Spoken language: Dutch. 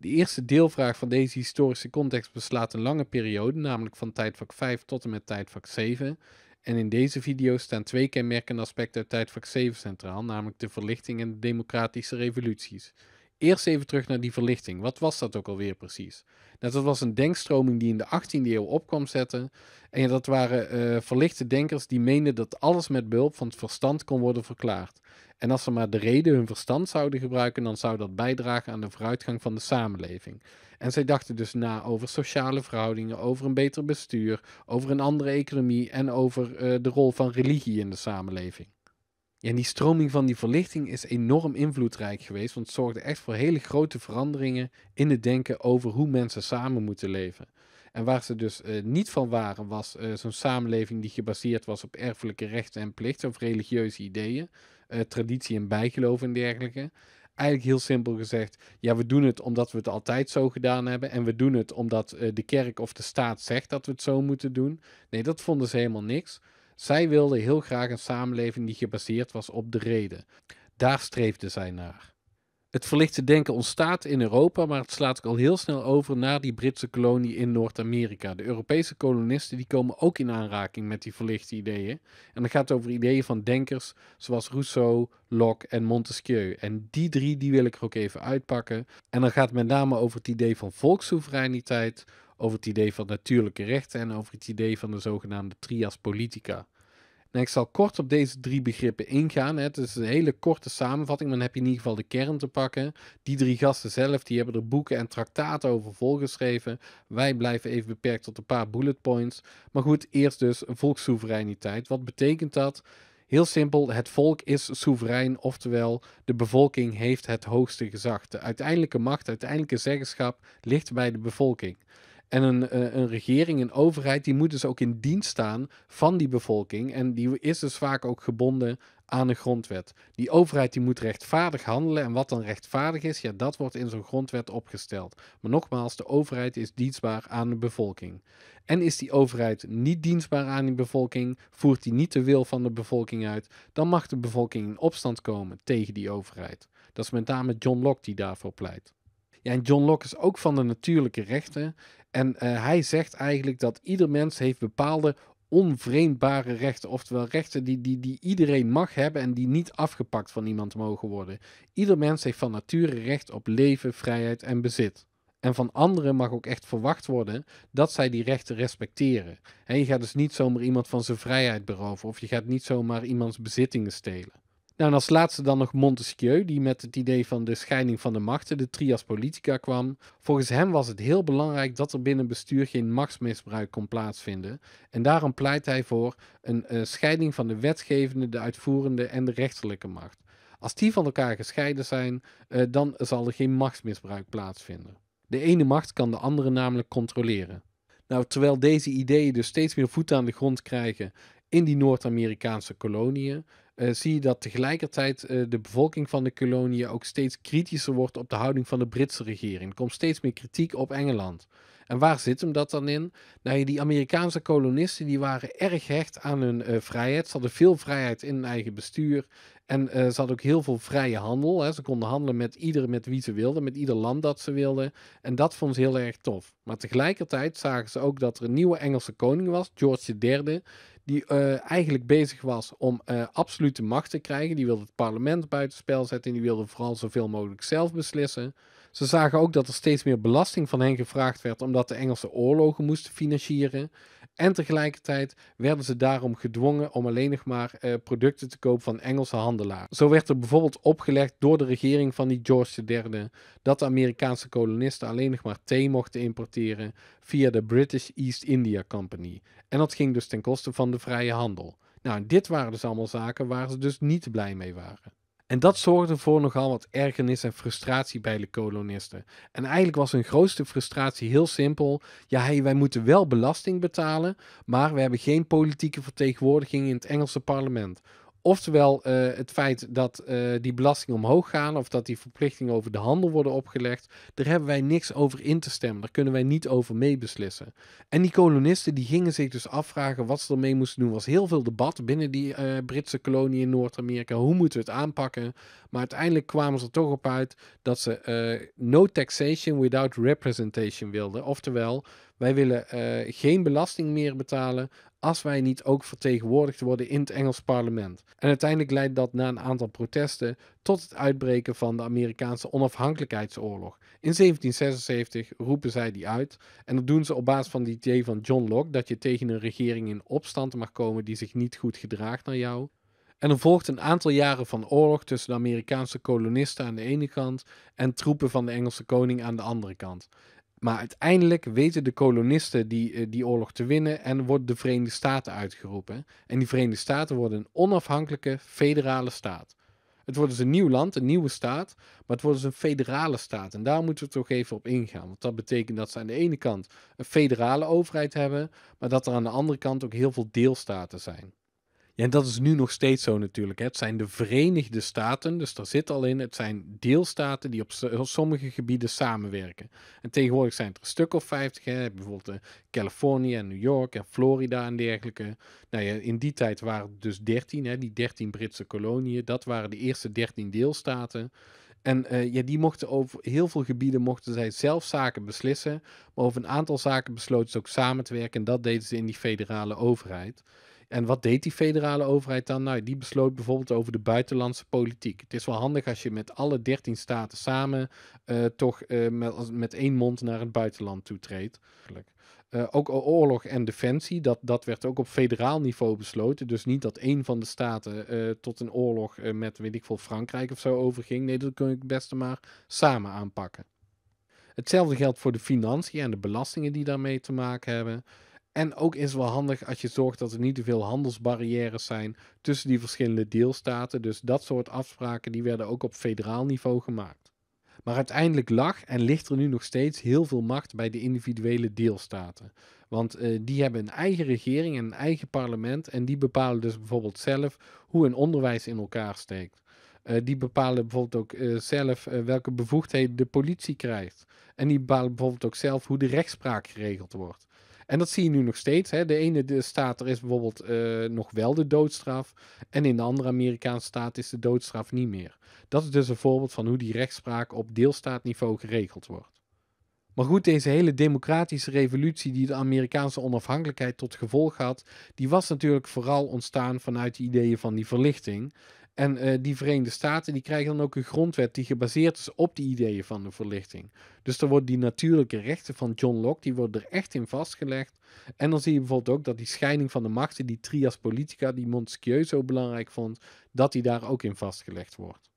De eerste deelvraag van deze historische context beslaat een lange periode, namelijk van tijdvak 5 tot en met tijdvak 7. En in deze video staan twee kenmerkende aspecten uit tijdvak 7 centraal, namelijk de verlichting en de democratische revoluties. Eerst even terug naar die verlichting. Wat was dat ook alweer precies? Nou, dat was een denkstroming die in de 18e eeuw opkomt zetten. En dat waren eh, verlichte denkers die meenden dat alles met behulp van het verstand kon worden verklaard. En als ze maar de reden hun verstand zouden gebruiken, dan zou dat bijdragen aan de vooruitgang van de samenleving. En zij dachten dus na over sociale verhoudingen, over een beter bestuur, over een andere economie en over eh, de rol van religie in de samenleving. Ja, en die stroming van die verlichting is enorm invloedrijk geweest, want het zorgde echt voor hele grote veranderingen in het denken over hoe mensen samen moeten leven. En waar ze dus eh, niet van waren, was eh, zo'n samenleving die gebaseerd was op erfelijke rechten en plichten of religieuze ideeën. Eh, traditie en bijgeloof en dergelijke. Eigenlijk heel simpel gezegd, ja, we doen het omdat we het altijd zo gedaan hebben. En we doen het omdat eh, de kerk of de staat zegt dat we het zo moeten doen. Nee, dat vonden ze helemaal niks. Zij wilden heel graag een samenleving die gebaseerd was op de reden. Daar streefden zij naar het verlichte denken ontstaat in Europa, maar het slaat ook al heel snel over naar die Britse kolonie in Noord-Amerika. De Europese kolonisten die komen ook in aanraking met die verlichte ideeën. En dat gaat over ideeën van denkers zoals Rousseau, Locke en Montesquieu. En die drie die wil ik er ook even uitpakken. En dan gaat het met name over het idee van volkssoevereiniteit, over het idee van natuurlijke rechten en over het idee van de zogenaamde trias politica. Nou, ik zal kort op deze drie begrippen ingaan. Hè. Het is een hele korte samenvatting, maar dan heb je in ieder geval de kern te pakken. Die drie gasten zelf, die hebben er boeken en traktaten over volgeschreven. Wij blijven even beperkt tot een paar bullet points. Maar goed, eerst dus volkssoevereiniteit. Wat betekent dat? Heel simpel, het volk is soeverein, oftewel de bevolking heeft het hoogste gezag. De uiteindelijke macht, de uiteindelijke zeggenschap ligt bij de bevolking. En een, eh, een regering, een overheid, die moet dus ook in dienst staan van die bevolking. En die is dus vaak ook gebonden aan een grondwet. Die overheid die moet rechtvaardig handelen. En wat dan rechtvaardig is, ja, dat wordt in zo'n grondwet opgesteld. Maar nogmaals, de overheid is dienstbaar aan de bevolking. En is die overheid niet dienstbaar aan die bevolking, voert die niet de wil van de bevolking uit, dan mag de bevolking in opstand komen tegen die overheid. Dat is met name John Locke die daarvoor pleit. Ja, en John Locke is ook van de natuurlijke rechten. En eh, hij zegt eigenlijk dat ieder mens heeft bepaalde onvreemdbare rechten. Oftewel rechten die, die, die iedereen mag hebben en die niet afgepakt van iemand mogen worden. Ieder mens heeft van nature recht op leven, vrijheid en bezit. En van anderen mag ook echt verwacht worden dat zij die rechten respecteren. En je gaat dus niet zomaar iemand van zijn vrijheid beroven of je gaat niet zomaar iemands bezittingen stelen. Nou, als laatste dan nog Montesquieu, die met het idee van de scheiding van de machten, de trias politica, kwam. Volgens hem was het heel belangrijk dat er binnen bestuur geen machtsmisbruik kon plaatsvinden. En daarom pleit hij voor een eh, scheiding van de wetgevende, de uitvoerende en de rechterlijke macht. Als die van elkaar gescheiden zijn, eh, dan zal er geen machtsmisbruik plaatsvinden. De ene macht kan de andere namelijk controleren. Nou, terwijl deze ideeën dus steeds meer voet aan de grond krijgen in die Noord-Amerikaanse koloniën, eh, zie je dat tegelijkertijd eh, de bevolking van de kolonie ook steeds kritischer wordt op de houding van de Britse regering. Er komt steeds meer kritiek op Engeland. En waar zit hem dat dan in? Nou, die Amerikaanse kolonisten die waren erg hecht aan hun eh, vrijheid. Ze hadden veel vrijheid in hun eigen bestuur. En ze hadden ook heel veel vrije handel. Hè. Ze konden handelen met iedereen, met wie ze wilden, met ieder land dat ze wilden. En dat vond ze heel erg tof. Maar tegelijkertijd zagen ze ook dat er een nieuwe Engelse koning was, George III die eh, eigenlijk bezig was om eh, absolute macht te krijgen. Die wilde het parlement buitenspel zetten en die wilde vooral zoveel mogelijk zelf beslissen. Ze zagen ook dat er steeds meer belasting van hen gevraagd werd omdat de Engelse oorlogen moesten financieren. En tegelijkertijd werden ze daarom gedwongen om alleen nog maar eh, producten te kopen van Engelse handelaars. Zo werd er bijvoorbeeld opgelegd door de regering van die George III dat de Amerikaanse kolonisten alleen nog maar thee mochten importeren via de British East India Company. En dat ging dus ten koste van de vrije handel. Nou, dit waren dus allemaal zaken waar ze dus niet blij mee waren. En dat zorgde voor nogal wat ergernis en frustratie bij de kolonisten. En eigenlijk was hun grootste frustratie heel simpel. Ja, hey, wij moeten wel belasting betalen, maar we hebben geen politieke vertegenwoordiging in het Engelse parlement. Oftewel eh, het feit dat eh, die belastingen omhoog gaan of dat die verplichtingen over de handel worden opgelegd, daar hebben wij niks over in te stemmen. Daar kunnen wij niet over meebeslissen. En die kolonisten die gingen zich dus afvragen wat ze ermee moesten doen. Er was heel veel debat binnen die eh, Britse kolonie in Noord-Amerika. Hoe moeten we het aanpakken? Maar uiteindelijk kwamen ze er toch op uit dat ze no taxation without representation wilden. Oftewel, wij willen eh, geen belasting meer betalen als wij niet ook vertegenwoordigd worden in het Engels parlement. En uiteindelijk leidt dat na een aantal protesten tot het uitbreken van de Amerikaanse onafhankelijkheidsoorlog. In 1776 roepen zij die uit en dat doen ze op basis van het idee van John Locke dat je tegen een regering in opstand mag komen die zich niet goed gedraagt naar jou. En er volgt een aantal jaren van oorlog tussen de Amerikaanse kolonisten aan de ene kant en troepen van de Engelse koning aan de andere kant. Maar uiteindelijk weten de kolonisten die, eh, die oorlog te winnen en wordt de Verenigde Staten uitgeroepen. En die Verenigde Staten worden een onafhankelijke federale staat. Het wordt dus een nieuw land, een nieuwe staat, maar het wordt dus een federale staat. En daar moeten we toch even op ingaan. Want dat betekent dat ze aan de ene kant een federale overheid hebben, maar dat er aan de andere kant ook heel veel deelstaten zijn. Ja, en dat is nu nog steeds zo natuurlijk. Hè. Het zijn de Verenigde Staten, dus daar zit al in. Het zijn deelstaten die op sommige gebieden samenwerken. En tegenwoordig zijn het er een stuk of vijftig. Bijvoorbeeld eh, Californië en New York en Florida en dergelijke. Nou ja, in die tijd waren het dus dertien, hè, die dertien Britse koloniën. Dat waren de eerste dertien deelstaten. En uh, ja, die mochten over heel veel gebieden mochten zij zelf zaken beslissen. Maar over een aantal zaken besloten ze ook samen te werken. En dat deden ze in die federale overheid. En wat deed die federale overheid dan? Nou, die besloot bijvoorbeeld over de buitenlandse politiek. Het is wel handig als je met alle 13 staten samen eh, toch eh, met, met één mond naar het buitenland toetreedt. Uh, eh, ook oorlog en defensie, dat, dat werd ook op federaal niveau besloten. Dus niet dat één van de staten tot een oorlog met, weet ik veel, Frankrijk of zo overging. Nee, dat kun je het beste maar samen aanpakken. Hetzelfde geldt voor de financiën en de belastingen die daarmee te maken hebben. En ook is het wel handig als je zorgt dat er niet te veel handelsbarrières zijn tussen die verschillende deelstaten. Dus dat soort afspraken die werden ook op federaal niveau gemaakt. Maar uiteindelijk lag en ligt er nu nog steeds heel veel macht bij de individuele deelstaten. Want eh, die hebben een eigen regering en een eigen parlement. En die bepalen dus bijvoorbeeld zelf hoe hun onderwijs in elkaar steekt. Eh, die bepalen bijvoorbeeld ook eh, zelf welke bevoegdheden de politie krijgt. En die bepalen bijvoorbeeld ook zelf hoe de rechtspraak geregeld wordt. En dat zie je nu nog steeds. Hè. De ene staat, er is bijvoorbeeld eh, nog wel de doodstraf. En in de andere Amerikaanse staat is de doodstraf niet meer. Dat is dus een voorbeeld van hoe die rechtspraak op deelstaatniveau geregeld wordt. Maar goed, deze hele democratische revolutie die de Amerikaanse onafhankelijkheid tot gevolg had, die was natuurlijk vooral ontstaan vanuit de ideeën van die verlichting. En eh, die Verenigde Staten die krijgen dan ook een grondwet die gebaseerd is op die ideeën van de verlichting. Dus dan worden die natuurlijke rechten van John Locke, die worden er echt in vastgelegd. En dan zie je bijvoorbeeld ook dat die scheiding van de machten, die trias politica die Montesquieu zo belangrijk vond, dat die daar ook in vastgelegd wordt.